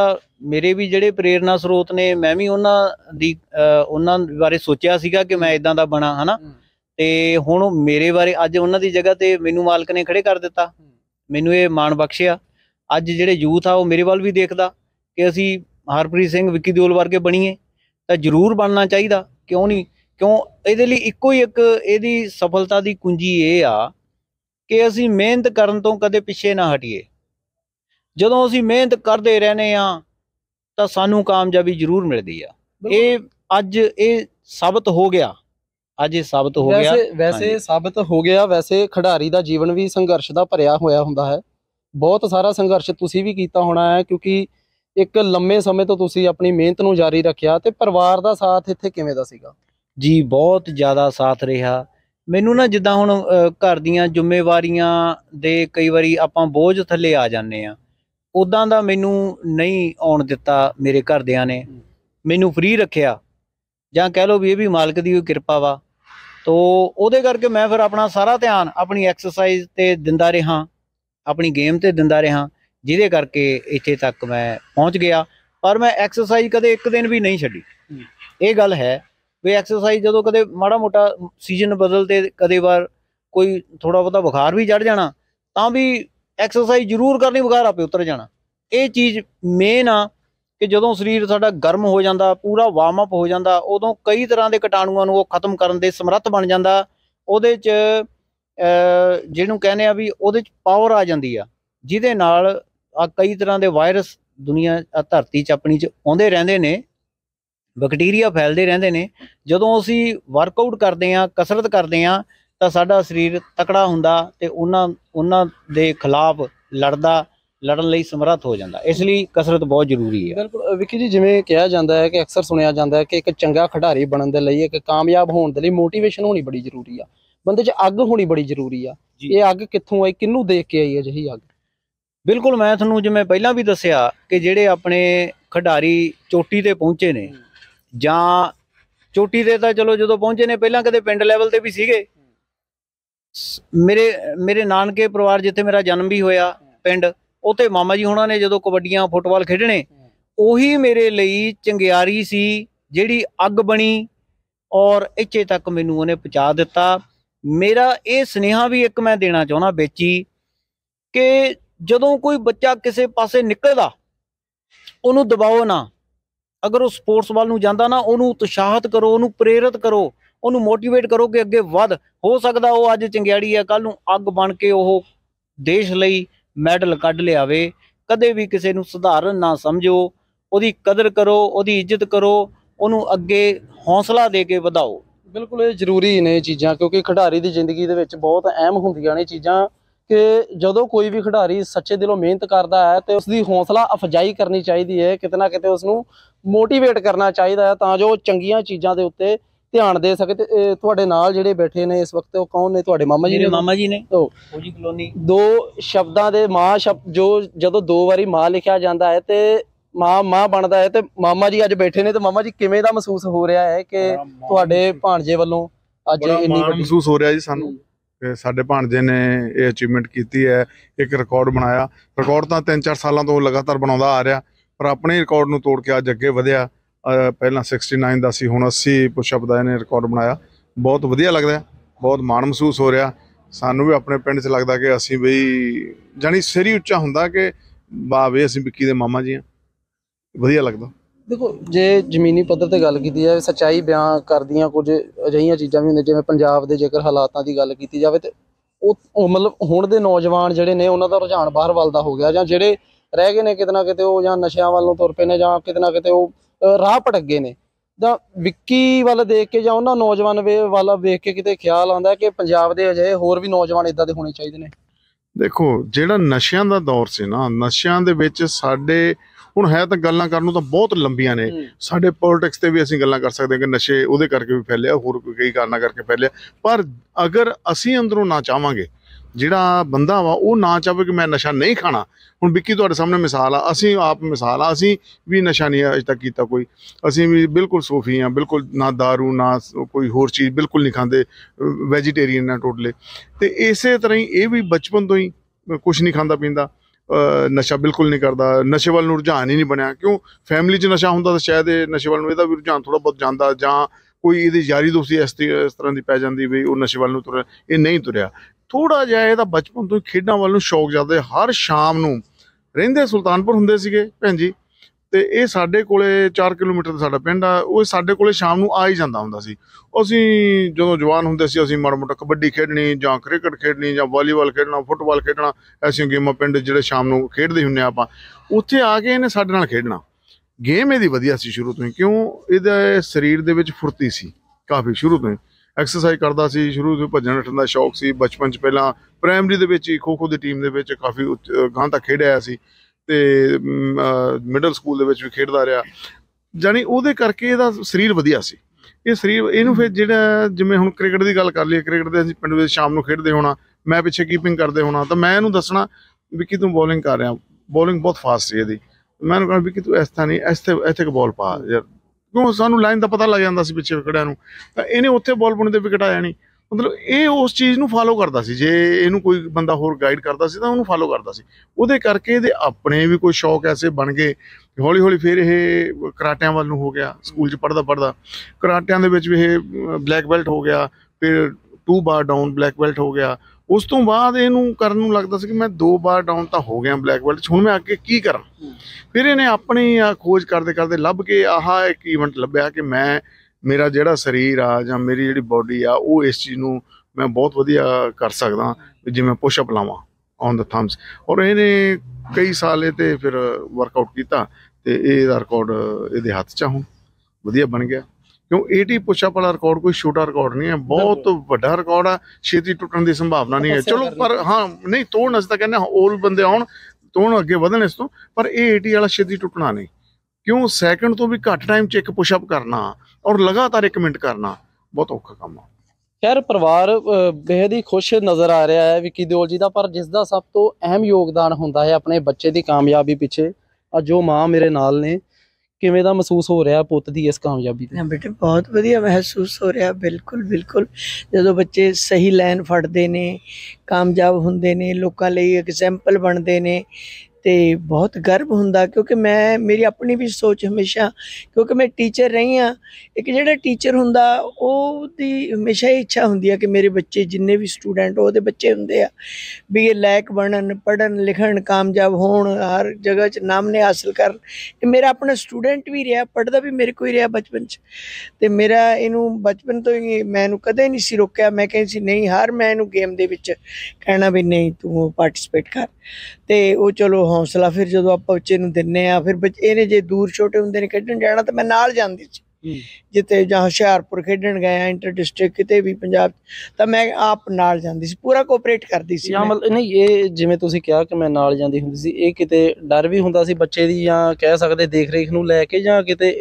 ਮੇਰੇ ਵੀ ਜਿਹੜੇ ਪ੍ਰੇਰਣਾ ਸਰੋਤ ਨੇ ਮੈਂ ਵੀ ਉਹਨਾਂ ਦੀ ਉਹਨਾਂ ਬਾਰੇ ਸੋਚਿਆ ਸੀਗਾ ਕਿ ਮੈਂ ਇਦਾਂ ਦਾ ਬਣਾ ਹਨਾ ਤੇ ਹੁਣ ਮੇਰੇ ਬਾਰੇ ਅੱਜ ਉਹਨਾਂ ਦੀ ਜਗ੍ਹਾ ਤੇ ਮੈਨੂੰ ਮਾਲਕ ਨੇ ਖੜੇ ਕਰ ਦਿੱਤਾ ਮੈਨੂੰ ਇਹ ਮਾਣ ਬਖਸ਼ਿਆ ਅੱਜ ਜਿਹੜੇ ਯੂਥ ਆ ਉਹ ਮੇਰੇ ਵੱਲ ਵੀ ਦੇਖਦਾ ਕਿ ਅਸੀਂ ਹਰਪ੍ਰੀਤ ਸਿੰਘ ਵਿੱਕੀ ਦਿਓਲ ਵਰਗੇ ਬਣੀਏ ਤਾਂ ਜ਼ਰੂਰ ਬਣਨਾ ਚਾਹੀਦਾ ਕਿਉਂ ਨਹੀਂ ਕਿਉਂ ਇਹਦੇ ਲਈ ਇੱਕੋ ਹੀ ਇੱਕ ਇਹਦੀ ਸਫਲਤਾ ਦੀ ਕੁੰਜੀ ਇਹ ਆ ਕਿ ਅਸੀਂ ਮਿਹਨਤ ਕਰਨ ਤੋਂ ਕਦੇ ਪਿੱਛੇ ਨਾ ਹਟੀਏ ਜਦੋਂ ਅਸੀਂ ਮਿਹਨਤ ਕਰਦੇ ਰਹਨੇ ਆ ਤਾਂ ਸਾਨੂੰ ਕਾਮਯਾਬੀ ਜ਼ਰੂਰ ਮਿਲਦੀ ਆ ਇਹ ਅੱਜ ਇਹ ਸਾਬਤ ਹੋ ਗਿਆ ਅੱਜ ਇਹ ਸਾਬਤ ਹੋ ਗਿਆ ਵੈਸੇ ਵੈਸੇ ਸਾਬਤ ਹੋ ਗਿਆ ਵੈਸੇ ਖਿਡਾਰੀ ਦਾ ਜੀਵਨ ਵੀ ਸੰਘਰਸ਼ ਦਾ ਭਰਿਆ ਹੋਇਆ ਹੁੰਦਾ ਹੈ ਬਹੁਤ ਸਾਰਾ ਸੰਘਰਸ਼ ਤੁਸੀਂ ਵੀ ਕੀਤਾ ਹੋਣਾ ਹੈ ਕਿਉਂਕਿ ਇੱਕ ਲੰਮੇ ਸਮੇਂ ਤੋਂ ਤੁਸੀਂ ਆਪਣੀ ਮਿਹਨਤ ਨੂੰ ਜਾਰੀ ਰੱਖਿਆ ਤੇ ਪਰਿਵਾਰ ਦਾ ਸਾਥ ਇੱਥੇ ਕਿਵੇਂ ਦਾ ਸੀਗਾ ਜੀ ਬਹੁਤ ਜ਼ਿਆਦਾ ਸਾਥ ਰਿਹਾ ਮੈਨੂੰ ਨਾ ਜਿੱਦਾਂ ਹੁਣ ਘਰ ਦੀਆਂ ਜ਼ਿੰਮੇਵਾਰੀਆਂ ਦੇ ਕਈ ਵਾਰੀ ਆਪਾਂ ਬੋਝ ਥੱਲੇ ਆ ਜਾਂਦੇ ਆ ਉਦਾਂ ਦਾ ਮੈਨੂੰ ਨਹੀਂ ਆਉਣ ਦਿੱਤਾ ਮੇਰੇ ਘਰਦਿਆਂ ਨੇ ਮੈਨੂੰ ਫ੍ਰੀ ਰੱਖਿਆ ਜਾਂ ਕਹਿ ਲੋ ਵੀ ਇਹ ਵੀ ਮਾਲਕ ਦੀ ਕੋਈ ਕਿਰਪਾ ਵਾ ਤੋ ਉਹਦੇ ਕਰਕੇ ਮੈਂ ਫਿਰ ਆਪਣਾ ਸਾਰਾ ਧਿਆਨ ਆਪਣੀ ਐਕਸਰਸਾਈਜ਼ ਤੇ ਦਿੰਦਾ ਰਿਹਾ ਆਪਣੀ ਗੇਮ ਤੇ ਦਿੰਦਾ ਰਿਹਾ ਜਿਹਦੇ ਕਰਕੇ ਇੱਥੇ ਤੱਕ ਮੈਂ ਪਹੁੰਚ ਗਿਆ ਪਰ ਮੈਂ ਐਕਸਰਸਾਈਜ਼ ਕਦੇ ਇੱਕ ਦਿਨ ਵੀ ਨਹੀਂ ਛੱਡੀ ਇਹ ਗੱਲ ਹੈ ਵੀ ਐਕਸਰਸਾਈਜ਼ ਜਦੋਂ ਕਦੇ ਮਾੜਾ ਮੋਟਾ ਸੀਜ਼ਨ ਬਦਲਦੇ ਕਦੇ ਵਾਰ ਕੋਈ ਥੋੜਾ ਬਹੁਤਾ ਬੁਖਾਰ ਵੀ ਚੜ ਜਾਣਾ ਤਾਂ ਵੀ ਐਕਸਰਸਾਈਜ਼ ਜ਼ਰੂਰ ਕਰਨੀ ਬੁਖਾਰ ਆਪੇ ਉਤਰ ਜਾਣਾ ਇਹ ਚੀਜ਼ ਮੇਨ ਆ ਕਿ ਜਦੋਂ ਸਰੀਰ ਸਾਡਾ ਗਰਮ ਹੋ ਜਾਂਦਾ ਪੂਰਾ ਵਾਰਮ ਅਪ ਹੋ ਜਾਂਦਾ ਉਦੋਂ ਕਈ ਤਰ੍ਹਾਂ ਦੇ ਕਟਾਣੂਆਂ ਨੂੰ ਉਹ ਖਤਮ ਕਰਨ ਦੇ ਸਮਰੱਥ ਬਣ ਜਾਂਦਾ ਉਹਦੇ 'ਚ ਜਿਹਨੂੰ ਕਹਿੰਦੇ ਆ ਵੀ ਉਹਦੇ 'ਚ ਪਾਵਰ ਆ ਜਾਂਦੀ ਆ ਜਿਹਦੇ ਨਾਲ ਆ ਕਈ ਤਰ੍ਹਾਂ ਦੇ ਵਾਇਰਸ ਦੁਨੀਆ ਧਰਤੀ 'ਚ ਆਪਣੀ 'ਚ ਆਉਂਦੇ ਰਹਿੰਦੇ ਨੇ ਬੈਕਟੀਰੀਆ ਫੈਲਦੇ ਰਹਿੰਦੇ ਨੇ ਜਦੋਂ ਅਸੀਂ ਵਰਕਆਊਟ ਕਰਦੇ ਆ ਕਸਰਤ ਕਰਦੇ ਆ ਤਾਂ ਸਾਡਾ ਸਰੀਰ ਤਕੜਾ ਹੁੰਦਾ ਤੇ ਉਹਨਾਂ ਉਹਨਾਂ ਦੇ ਖਿਲਾਫ ਲੜਦਾ ਲੜਨ ਲਈ ਸਮਰੱਥ ਹੋ ਜਾਂਦਾ ਇਸ ਲਈ ਕਸਰਤ ਬਹੁਤ ਜ਼ਰੂਰੀ ਹੈ ਬਿਲਕੁਲ ਵਿਕੀ ਜੀ ਜਿਵੇਂ ਕਿਹਾ ਜਾਂਦਾ ਹੈ ਕਿ ਅਕਸਰ ਸੁਣਿਆ ਜਾਂਦਾ ਹੈ ਕਿ ਇੱਕ ਚੰਗਾ ਖਿਡਾਰੀ ਬਣਨ ਦੇ ਲਈ ਇੱਕ ਕਾਮਯਾਬ ਹੋਣ ਦੇ ਲਈ ਮੋਟੀਵੇਸ਼ਨ ਹੋਣੀ ਬੜੀ ਜ਼ਰੂਰੀ ਆ ਬੰਦੇ 'ਚ ਅੱਗ ਹੋਣੀ ਬੜੀ ਜ਼ਰੂਰੀ ਆ ਇਹ ਅੱਗ ਕਿੱਥੋਂ ਆਈ ਕਿੰਨੂੰ ਦੇਖ ਕੇ ਆਈ ਹੈ ਜਹੀ ਅੱਗ ਬਿਲਕੁਲ ਮੈਂ ਤੁਹਾਨੂੰ ਜਿਵੇਂ ਪਹਿਲਾਂ ਵੀ ਦੱਸਿਆ ਕਿ ਜਿਹੜੇ ਆਪਣੇ ਖਿਡਾਰੀ ਚੋਟੀ ਤੇ ਪਹੁੰਚੇ ਨੇ ਜਾਂ ਚੋਟੀ ਤੇ ਤਾਂ ਚਲੋ ਜਦੋਂ ਪਹੁੰਚੇ ਨੇ ਪਹਿਲਾਂ ਕਦੇ ਪਿੰਡ ਲੈਵਲ ਤੇ ਵੀ ਸੀਗੇ ਮੇਰੇ ਮੇਰੇ ਨਾਨਕੇ ਪਰਿਵਾਰ ਜਿੱਥੇ ਮੇਰਾ ਜਨਮ ਵੀ ਹੋਇਆ ਪਿੰਡ ਉਹ ਮਾਮਾ ਜੀ ਹੁਣਾਂ ਨੇ ਜਦੋਂ ਕਬੱਡੀਆਂ ਫੁੱਟਬਾਲ ਖੇਡਣੇ ਉਹੀ ਮੇਰੇ ਲਈ ਚੰਗਿਆਰੀ ਸੀ ਜਿਹੜੀ ਅੱਗ ਬਣੀ ਔਰ ਇੱਥੇ ਤੱਕ ਮੈਨੂੰ ਉਹਨੇ ਪਹੁੰਚਾ ਦਿੱਤਾ ਮੇਰਾ ਇਹ ਸਨੇਹਾ ਵੀ ਇੱਕ ਮੈਂ ਦੇਣਾ ਚਾਹੁੰਦਾ ਵੇਚੀ ਕਿ ਜਦੋਂ ਕੋਈ ਬੱਚਾ ਕਿਸੇ ਪਾਸੇ ਨਿਕਲਦਾ ਉਹਨੂੰ ਦਬਾਓ ਨਾ ਅਗਰ ਉਹ ਸਪੋਰਟਸ ਵੱਲ ਨੂੰ ਜਾਂਦਾ ਨਾ ਉਹਨੂੰ ਉਤਸ਼ਾਹਤ ਕਰੋ ਉਹਨੂੰ ਪ੍ਰੇਰਿਤ ਕਰੋ ਉਹਨੂੰ ਮੋਟੀਵੇਟ ਕਰੋ ਕਿ ਅੱਗੇ ਵੱਧ ਹੋ ਸਕਦਾ ਉਹ ਅੱਜ ਚੰਗਿਆੜੀ ਹੈ ਕੱਲ ਨੂੰ ਅੱਗ ਬਣ ਕੇ ਉਹ ਦੇਸ਼ ਲਈ ਮੈਡਲ ਕੱਢ ਲਿਆਵੇ ਕਦੇ ਵੀ ਕਿਸੇ ਨੂੰ ਸਧਾਰਨ ਨਾ ਸਮਝੋ ਉਹਦੀ ਕਦਰ ਕਰੋ ਉਹਦੀ ਇੱਜ਼ਤ ਕਰੋ ਉਹਨੂੰ ਅੱਗੇ ਹੌਸਲਾ ਦੇ ਕੇ ਵਧਾਓ ਬਿਲਕੁਲ ਇਹ ਜ਼ਰੂਰੀ ਨੇ ਚੀਜ਼ਾਂ ਕਿਉਂਕਿ ਖਿਡਾਰੀ ਦੀ ਜ਼ਿੰਦਗੀ ਦੇ ਵਿੱਚ ਬਹੁਤ ਅਹਿਮ ਹੁੰਦੀਆਂ ਨੇ ਚੀਜ਼ਾਂ ਕਿ ਜਦੋਂ ਕੋਈ ਵੀ ਖਿਡਾਰੀ ਸੱਚੇ ਦਿਲੋਂ ਮਿਹਨਤ ਕਰਦਾ ਹੈ ਤੇ ਉਸ ਦੀ ਹੌਸਲਾ ਅਫਜਾਈ ਕਰਨੀ ਚਾਹੀਦੀ ਹੈ ਕਿਤੇ ਨਾ ਕਿਤੇ ਉਸ ਨੂੰ ਮੋਟੀਵੇਟ ਕਰਨਾ ਚਾਹੀਦਾ ਹੈ ਤਾਂ ਜੋ ਚੰਗੀਆਂ ਚੀਜ਼ਾਂ ਦੇ ਉੱਤੇ ਧਿਆਨ ਦੇ ਸਕੇ ਤੇ ਤੁਹਾਡੇ ਨਾਲ ਜਿਹੜੇ ਬੈਠੇ ਨੇ ਇਸ ਵਕਤ ਉਹ ਕੌਣ ਨੇ ਤੁਹਾਡੇ ਮਾਮਾ ਜੀ ਨੇ ਮੇਰੇ ਮਾਮਾ ਜੀ ਨੇ ਉਹ ਜੀ ਕਲੋਨੀ ਦੋ ਸ਼ਬਦਾਂ ਦੇ ਮਾਂ ਸ਼ਬਦ ਜੋ ਜਦੋਂ ਦੋ ਵਾਰੀ ਮਾਂ ਲਿਖਿਆ ਜਾਂਦਾ ਹੈ ਤੇ ਮਾਂ ਮਾਂ ਬਣਦਾ ਹੈ ਤੇ ਮਾਮਾ ਜੀ ਅੱਜ ਬੈਠੇ ਨੇ ਤੇ ਮਾਮਾ ਜੀ ਕਿਵੇਂ ਦਾ ਮਹਿਸੂਸ ਹੋ ਰਿਹਾ ਹੈ ਕਿ ਤੁਹਾਡੇ ਭਾਣਜੇ ਵੱਲੋਂ ਅੱਜ ਇੰਨੀ ਮਹਿਸੂਸ ਹੋ ਰਿਹਾ ਜੀ ਸਾਨੂੰ ਸਾਡੇ ਭਾਣਜੇ ਨੇ ਇਹ ਅਚੀਵਮੈਂਟ ਕੀਤੀ ਹੈ ਇੱਕ ਰਿਕਾਰਡ ਬਣਾਇਆ ਰਿਕਾਰਡ ਤਾਂ 3-4 ਸਾਲਾਂ ਤੋਂ ਲਗਾਤਾਰ ਬਣਾਉਂਦਾ ਆ ਰਿਹਾ ਪਰ ਆਪਣੇ ਰਿਕਾਰਡ ਨੂੰ ਤੋੜ ਕੇ ਅੱਜ ਅੱਗੇ ਵਧਿਆ ਪਹਿਲਾਂ 69 ਦਾ ਸੀ ਹੁਣ 80 ਪੁਸ਼ਅਪ ਦਾ ਇਹਨੇ ਰਿਕਾਰਡ ਬਣਾਇਆ ਬਹੁਤ ਵਧੀਆ ਲੱਗਦਾ ਬਹੁਤ ਮਾਣ ਮਹਿਸੂਸ ਹੋ ਰਿਹਾ ਸਾਨੂੰ ਵੀ ਆਪਣੇ ਪਿੰਡ 'ਚ ਲੱਗਦਾ ਕਿ ਅਸੀਂ ਬਈ ਜਾਨੀ ਸਿਰ ਉੱਚਾ ਹੁੰਦਾ ਕਿ ਬਾਵੇ ਅਸੀਂ ਵਿੱਕੀ ਦੇ ਮਾਮਾ ਜੀ ਆ ਵਧੀਆ ਲੱਗਦਾ ਦੇਖੋ ਜੇ ਜ਼ਮੀਨੀ ਪੱਧਰ ਤੇ ਗੱਲ ਕੀਤੀ ਜਾਵੇ ਸਚਾਈ ਬਿਆਨ ਕਰਦੀਆਂ ਕੁਝ ਅਜਿਹੀਆਂ ਚੀਜ਼ਾਂ ਵੀ ਹੁੰਦੀਆਂ ਜਿਵੇਂ ਪੰਜਾਬ ਦੇ ਜੇਕਰ ਹਾਲਾਤਾਂ ਦੀ ਗੱਲ ਕੀਤੀ ਜਾਵੇ ਤੇ ਉਹ ਮਤਲਬ ਹੁਣ ਦੇ ਨੌਜਵਾਨ ਜਿਹੜੇ ਨੇ ਉਹਨਾਂ ਦਾ ਰੁਝਾਨ ਬਾਹਰ ਵੱਲ ਦਾ ਹੋ ਗਿਆ ਜਾਂ ਜਿਹੜੇ ਰਹਿ ਗਏ ਨੇ ਕਿਤਨਾ ਕਿਤੇ ਉਹ ਜਾਂ ਨਸ਼ਿਆਂ ਵੱਲੋਂ ਤੁਰ ਪਏ ਨੇ ਜਾਂ ਕਿਤਨਾ ਕਿਤੇ ਉਹ ਰਾਹ ਭਟਕ ਗਏ ਨੇ ਜਾਂ ਵਿੱਕੀ ਵੱਲ ਦੇਖ ਕੇ ਜਾਂ ਉਹਨਾਂ ਨੌਜਵਾਨ ਵੱਲ ਵੇਖ ਕੇ ਕਿਤੇ ਖਿਆਲ ਆਉਂਦਾ ਕਿ ਪੰਜਾਬ ਦੇ ਅਜੇ ਹੋਰ ਵੀ ਨੌਜਵਾਨ ਇਦਾਂ ਦੇ ਹੋਣੇ ਚਾਹੀਦੇ ਨੇ ਦੇਖੋ ਜਿਹੜਾ ਨਸ਼ਿਆਂ ਦਾ ਦੌਰ ਸੀ ਨਾ ਨਸ਼ਿਆਂ ਦੇ ਵਿੱਚ ਸਾਡੇ ਹੁਣ ਹੈ ਤਾਂ ਗੱਲਾਂ ਕਰਨ ਨੂੰ ਤਾਂ ਬਹੁਤ ਲੰਬੀਆਂ ਨੇ ਸਾਡੇ ਪੋਲਿਟਿਕਸ ਤੇ ਵੀ ਅਸੀਂ ਗੱਲਾਂ ਕਰ ਸਕਦੇ ਹਾਂ ਕਿ ਨਸ਼ੇ ਉਹਦੇ ਕਰਕੇ ਵੀ ਫੈਲਿਆ ਹੋਰ ਕਈ ਕਾਰਨਾਂ ਕਰਕੇ ਫੈਲਿਆ ਪਰ ਅਗਰ ਅਸੀਂ ਅੰਦਰੋਂ ਨਾ ਚਾਹਾਂਗੇ ਜਿਹੜਾ ਬੰਦਾ ਵਾ ਉਹ ਨਾ ਚਾਹਵੇ ਕਿ ਮੈਂ ਨਸ਼ਾ ਨਹੀਂ ਖਾਣਾ ਹੁਣ ਵਿੱਕੀ ਤੁਹਾਡੇ ਸਾਹਮਣੇ ਮਿਸਾਲ ਆ ਅਸੀਂ ਆਪ ਮਿਸਾਲ ਆ ਅਸੀਂ ਵੀ ਨਸ਼ਾ ਨਹੀਂ ਅਜੇ ਤੱਕ ਕੀਤਾ ਕੋਈ ਅਸੀਂ ਵੀ ਬਿਲਕੁਲ ਸੋਫੀ ਆ ਬਿਲਕੁਲ ਨਾ दारू ਨਾ ਕੋਈ ਹੋਰ ਚੀਜ਼ ਬਿਲਕੁਲ ਨਹੀਂ ਖਾਂਦੇ ਵੈਜੀਟੇਰੀਅਨ ਆ ਟੋਟਲੇ ਤੇ ਇਸੇ ਤਰ੍ਹਾਂ ਹੀ ਇਹ ਵੀ ਬਚਪਨ ਤੋਂ ਹੀ ਕੁਝ ਨਹੀਂ ਖਾਂਦਾ ਪੀਂਦਾ ਨਸ਼ਾ ਬਿਲਕੁਲ ਨਹੀਂ ਕਰਦਾ ਨਸ਼ੇ ਵੱਲ ਨੂੰ ਰੁਝਾਨ ਹੀ ਨਹੀਂ ਬਣਿਆ ਕਿਉਂ ਫੈਮਿਲੀ 'ਚ ਨਸ਼ਾ ਹੁੰਦਾ ਤਾਂ ਸ਼ਾਇਦ ਇਹ ਨਸ਼ੇ ਵੱਲ ਨੂੰ ਇਹਦਾ ਵੀ ਰੁਝਾਨ ਥੋੜਾ ਬਹੁਤ ਜਾਂਦਾ ਜਾਂ ਕੋਈ ਇਹਦੀ ਯਾਰੀ ਦੋਸਤੀ ਇਸ ਤਰ੍ਹਾਂ ਦੀ ਪੈ ਜਾਂਦੀ ਵੀ ਉਹ ਨਸ਼ੇ ਵੱਲ ਨੂੰ ਤੁਰ ਇਹ ਨਹੀਂ ਤੁਰਿਆ ਥੋੜਾ ਜਿਹਾ ਇਹਦਾ ਬਚਪਨ ਤੋਂ ਖੇਡਾਂ ਵੱਲ ਨੂੰ ਸ਼ੌਕ ਜ਼ਿਆਦਾ ਹਰ ਸ਼ਾਮ ਨੂੰ ਰਹਿੰਦੇ ਸੁਲਤਾਨਪੁਰ ਹੁੰਦੇ ਸੀਗੇ ਭੈਣ ਜੀ ਤੇ ਇਹ ਸਾਡੇ ਕੋਲੇ 4 ਕਿਲੋਮੀਟਰ ਦਾ ਸਾਡਾ ਪਿੰਡ ਆ ਉਹ ਸਾਡੇ ਕੋਲੇ ਸ਼ਾਮ ਨੂੰ ਆ ਹੀ ਜਾਂਦਾ ਹੁੰਦਾ ਸੀ ਅਸੀਂ ਜਦੋਂ ਜਵਾਨ ਹੁੰਦੇ ਸੀ ਅਸੀਂ ਮੜ ਮੋਟਾ ਕਬੱਡੀ ਖੇਡਣੀ ਜਾਂ ਕ੍ਰਿਕਟ ਖੇਡਣੀ ਜਾਂ ਵਾਲੀਬਾਲ ਖੇਡਣਾ ਫੁੱਟਬਾਲ ਖੇਡਣਾ ਐਸੀਆਂ ਗੇਮਾਂ ਪਿੰਡ ਜਿਹੜੇ ਸ਼ਾਮ ਨੂੰ ਖੇਡਦੇ ਹੁੰਨੇ ਆਪਾਂ ਉੱਥੇ ਆ ਕੇ ਇਹਨੇ ਸਾਡੇ ਨਾਲ ਖੇਡਣਾ ਗੇਮ ਇਹਦੀ ਵਧੀਆ ਸੀ ਸ਼ੁਰੂ ਤੋਂ ਹੀ ਕਿਉਂ ਇਹਦਾ ਸਰੀਰ ਦੇ ਵਿੱਚ ਫੁਰਤੀ ਸੀ ਕਾਫੀ ਸ਼ੁਰੂ ਤੋਂ ਹੀ ਐਕਸਰਸਾਈਜ਼ ਕਰਦਾ ਸੀ ਸ਼ੁਰੂ ਤੋਂ ਭੱਜਣ ਨੱਠਣ ਦਾ ਸ਼ੌਕ ਸੀ ਬਚਪਨ 'ਚ ਪਹਿਲਾਂ ਪ੍ਰਾਇਮਰੀ ਦੇ ਵਿੱਚ ਹੀ ਖੋ ਖੋ ਦੀ ਟੀਮ ਦੇ ਵਿੱਚ ਕਾਫੀ ਗਾਂ ਤੱਕ ਖੇਡਿਆ ਸੀ ਤੇ ਮਿਡਲ ਸਕੂਲ ਦੇ ਵਿੱਚ ਵੀ ਖੇਡਦਾ ਰਿਹਾ ਜਾਨੀ ਉਹਦੇ ਕਰਕੇ ਇਹਦਾ ਸਰੀਰ ਵਧੀਆ ਸੀ ਇਹ ਸਰੀਰ ਇਹਨੂੰ ਫਿਰ ਜਿਹੜਾ ਜਿਵੇਂ ਹੁਣ ਕ੍ਰਿਕਟ ਦੀ ਗੱਲ ਕਰ ਲਈਏ ਕ੍ਰਿਕਟ ਦੇ ਅਸੀਂ ਪਿੰਡ ਵਿੱਚ ਸ਼ਾਮ ਨੂੰ ਖੇਡਦੇ ਹੋਣਾ ਮੈਂ ਪਿੱਛੇ ਕੀਪਿੰਗ ਕਰਦੇ ਹੋਣਾ ਤਾਂ ਮੈਂ ਇਹਨੂੰ ਦੱਸਣਾ ਵੀ ਕਿ ਤੂੰ ਬੋਲਿੰਗ ਕਰ ਰਿਹਾ ਬੋਲਿੰਗ ਬਹੁਤ ਫਾਸਟ ਸੀ ਇਹਦੀ ਮੈਂ ਉਹਨੂੰ ਕਹਾਂ ਵੀ ਕਿ ਤੂੰ ਇਸ ਤਰ੍ਹਾਂ ਨਹੀਂ ਇੱਥੇ ਇੱਥੇ ਕ ਬਾਲ ਪਾ ਯਾਰ ਕਿਉਂ ਸਾਨੂੰ ਲਾਈਨ ਦਾ ਪਤਾ ਲੱਗ ਜਾਂਦਾ ਸੀ ਪਿੱਛੇ ਵਿਕੜਿਆਂ ਨੂੰ ਤਾਂ ਇਹਨੇ ਉੱਥੇ ਬਾਲ ਪੁਣੇ ਦੇ ਵਿਕਟ ਆਇਆ ਨਹੀਂ ਮਤਲਬ ਇਹ ਉਸ ਚੀਜ਼ ਨੂੰ ਫਾਲੋ ਕਰਦਾ ਸੀ ਜੇ ਇਹਨੂੰ ਕੋਈ ਬੰਦਾ ਹੋਰ ਗਾਈਡ ਕਰਦਾ ਸੀ ਤਾਂ ਉਹਨੂੰ ਫਾਲੋ ਕਰਦਾ ਸੀ ਉਹਦੇ ਕਰਕੇ ਇਹਦੇ ਆਪਣੇ ਵੀ ਕੋਈ ਸ਼ੌਕ ਐਸੇ ਬਣ ਗਏ ਹੌਲੀ ਹੌਲੀ ਫਿਰ ਇਹ ਕਰਾਟਿਆਂ ਵੱਲ ਨੂੰ ਹੋ ਗਿਆ ਸਕੂਲ 'ਚ ਪੜਦਾ ਪੜਦਾ ਕਰਾਟਿਆਂ ਦੇ ਵਿੱਚ ਵੀ ਇਹ ਬਲੈਕ ਬੈਲਟ ਹੋ ਗਿਆ ਫਿਰ 2 ਬਾਰ ਡਾਊਨ ਬਲੈਕ ਬੈਲਟ ਹੋ ਗਿਆ ਉਸ ਤੋਂ ਬਾਅਦ ਇਹਨੂੰ ਕਰਨ ਨੂੰ ਲੱਗਦਾ ਸੀ ਕਿ ਮੈਂ ਦੋ ਵਾਰ ਡਾਊਨ ਤਾਂ ਹੋ ਗਿਆ ਬਲੈਕ ਬੈਲਟ ਹੁਣ ਮੈਂ ਅੱਗੇ ਕੀ ਕਰਾਂ ਫਿਰ ਇਹਨੇ ਆਪਣੀ ਖੋਜ ਕਰਦੇ ਕਰਦੇ ਲੱਭ ਕੇ ਆਹਾ ਇੱਕ ਇਵੈਂਟ ਲੱਭਿਆ ਕਿ ਮੈਂ ਮੇਰਾ ਜਿਹੜਾ ਸਰੀਰ ਆ ਜਾਂ ਮੇਰੀ ਜਿਹੜੀ ਬਾਡੀ ਆ ਉਹ ਇਸ ਚੀਜ਼ ਨੂੰ ਮੈਂ ਬਹੁਤ ਵਧੀਆ ਕਰ ਸਕਦਾ ਜਿਵੇਂ ਪੁਸ਼ ਅਪ ਲਾਵਾਂ ਔਨ ਦਾ ਥੰਬਸ ਔਰ ਇਹਨੇ ਕਈ ਸਾਲ ਇਹ ਤੇ ਫਿਰ ਵਰਕਆਊਟ ਕੀਤਾ ਤੇ ਇਹਦਾ ਰਿਕਾਰਡ ਇਹਦੇ ਹੱਥ 'ਚ ਆ ਹੁਣ ਵਧੀਆ ਬਣ ਗਿਆ ਕਿਉਂ 80 ਪੁਸ਼ਅਪ ਵਾਲਾ ਰਿਕਾਰਡ ਕੋਈ ਛੋਟਾ ਰਿਕਾਰਡ ਨਹੀਂ ਹੈ ਬਹੁਤ ਵੱਡਾ ਰਿਕਾਰਡ ਆ ਛੇਤੀ ਟੁੱਟਣ ਦੀ ਸੰਭਾਵਨਾ ਨਹੀਂ ਹੈ ਚਲੋ ਪਰ ਹਾਂ ਨਹੀਂ ਤੋੜਨ ਅਸਤਾ ਤਾਂ ਕਹਿੰਦੇ ਹੋਰ ਬੰਦੇ ਆਉਣ ਤੋੜਨ ਅੱਗੇ ਵਧਣ ਇਸ ਤੋਂ ਪਰ ਇਹ 80 ਵਾਲਾ ਛੇਤੀ ਟੁੱਟਣਾ ਨਹੀਂ ਕਿਉਂ ਸੈਕਿੰਡ ਤੋਂ ਵੀ ਘੱਟ ਟਾਈਮ 'ਚ ਇੱਕ ਪੁਸ਼ਅਪ ਕਰਨਾ ਔਰ ਲਗਾਤਾਰ 1 ਮਿੰਟ ਕਰਨਾ ਬਹੁਤ ਔਖਾ ਕੰਮ ਆ ਖੈਰ ਪਰਿਵਾਰ ਬੇਹਦ ਹੀ ਖੁਸ਼ ਨਜ਼ਰ ਆ ਰਿਹਾ ਹੈ ਵਿੱਕੀ ਦਿਓਲ ਜੀ ਦਾ ਪਰ ਜਿਸ ਦਾ ਸਭ ਤੋਂ ਅਹਿਮ ਯੋਗਦਾਨ ਹੁੰਦਾ ਹੈ ਆਪਣੇ ਬੱਚੇ ਦੀ ਕਾਮਯਾਬੀ ਪਿੱਛੇ ਆ ਜੋ ਮਾਂ ਮੇਰੇ ਨਾਲ ਨੇ ਕਿਵੇਂ ਦਾ ਮਹਿਸੂਸ ਹੋ ਰਿਹਾ ਪੁੱਤ ਦੀ ਇਸ ਕਾਮਯਾਬੀ ਤੇ ਨਾ ਬੇਟੇ ਬਹੁਤ ਵਧੀਆ ਮਹਿਸੂਸ ਹੋ ਰਿਹਾ ਬਿਲਕੁਲ ਬਿਲਕੁਲ ਜਦੋਂ ਬੱਚੇ ਸਹੀ ਲਾਈਨ ਫੜਦੇ ਨੇ ਕਾਮਯਾਬ ਹੁੰਦੇ ਨੇ ਲੋਕਾਂ ਲਈ ਐਗਜ਼ੈਂਪਲ ਬਣਦੇ ਨੇ ਤੇ ਬਹੁਤ ਗਰਵ ਹੁੰਦਾ ਕਿਉਂਕਿ ਮੈਂ ਮੇਰੀ ਆਪਣੀ ਵੀ ਸੋਚ ਹਮੇਸ਼ਾ ਕਿਉਂਕਿ ਮੈਂ ਟੀਚਰ ਰਹੀ ਆ ਇੱਕ ਜਿਹੜਾ ਟੀਚਰ ਹੁੰਦਾ ਉਹ ਦੀ ਹਮੇਸ਼ਾ ਹੀ ਇੱਛਾ ਹੁੰਦੀ ਆ ਕਿ ਮੇਰੇ ਬੱਚੇ ਜਿੰਨੇ ਵੀ ਸਟੂਡੈਂਟ ਉਹਦੇ ਬੱਚੇ ਹੁੰਦੇ ਆ ਵੀ ਇਹ ਲਾਇਕ ਬਣਨ ਪੜਨ ਲਿਖਣ ਕਾਮਯਾਬ ਹੋਣ ਹਰ ਜਗ੍ਹਾ 'ਚ ਨਾਮ ਨੇ ਹਾਸਲ ਕਰਨ ਇਹ ਮੇਰਾ ਆਪਣਾ ਸਟੂਡੈਂਟ ਵੀ ਰਿਹਾ ਪੜਦਾ ਵੀ ਮੇਰੇ ਕੋਈ ਰਿਹਾ ਬਚਪਨ 'ਚ ਤੇ ਮੇਰਾ ਇਹਨੂੰ ਬਚਪਨ ਤੋਂ ਹੀ ਮੈਂ ਇਹਨੂੰ ਕਦੇ ਨਹੀਂ ਸੀ ਰੋਕਿਆ ਮੈਂ ਕਹਿੰਦੀ ਸੀ ਨਹੀਂ ਹਰ ਮੈਂ ਇਹਨੂੰ ਗੇਮ ਦੇ ਵਿੱਚ ਕਹਿਣਾ ਵੀ ਨਹੀਂ ਤੂੰ ਪਾਰਟਿਸਪੇਟ ਕਰ ਤੇ ਉਹ ਚਲੋ ਹੌਸਲਾ ਫਿਰ ਜਦੋਂ ਆਪਾਂ ਬੱਚੇ ਨੂੰ ਦਿੰਨੇ ਆ ਫਿਰ ਬੱਚੇ ਇਹਨੇ ਜੇ ਦੂਰ ਛੋਟੇ ਹੁੰਦੇ ਨੇ ਖੇਡਣ ਜਾਣਾ ਤਾਂ ਮੈਂ ਨਾਲ ਜਾਂਦੀ ਸੀ ਜਿੱਤੇ ਜਾਂ ਹੁਸ਼ਿਆਰਪੁਰ ਖੇਡਣ ਗਏ ਆ ਇੰਟਰ ਡਿਸਟ੍ਰਿਕਟ ਕਿਤੇ ਵੀ ਪੰਜਾਬ ਤਾਂ ਮੈਂ ਆਪ ਨਾਲ ਜਾਂਦੀ ਸੀ ਪੂਰਾ ਕੋਆਪਰੇਟ ਕਰਦੀ ਸੀ ਜਾਂ ਮਤਲਬ ਨਹੀਂ ਇਹ ਜਿਵੇਂ ਤੁਸੀਂ ਕਿਹਾ ਕਿ ਮੈਂ ਨਾਲ ਜਾਂਦੀ ਹੁੰਦੀ ਸੀ ਇਹ ਕਿਤੇ ਡਰ ਵੀ ਹੁੰਦਾ ਸੀ ਬੱਚੇ ਦੀ ਜਾਂ ਕਹਿ ਸਕਦੇ ਦੇਖ ਰੇਖ ਨੂੰ ਲੈ ਕੇ ਜਾਂ ਕਿਤੇ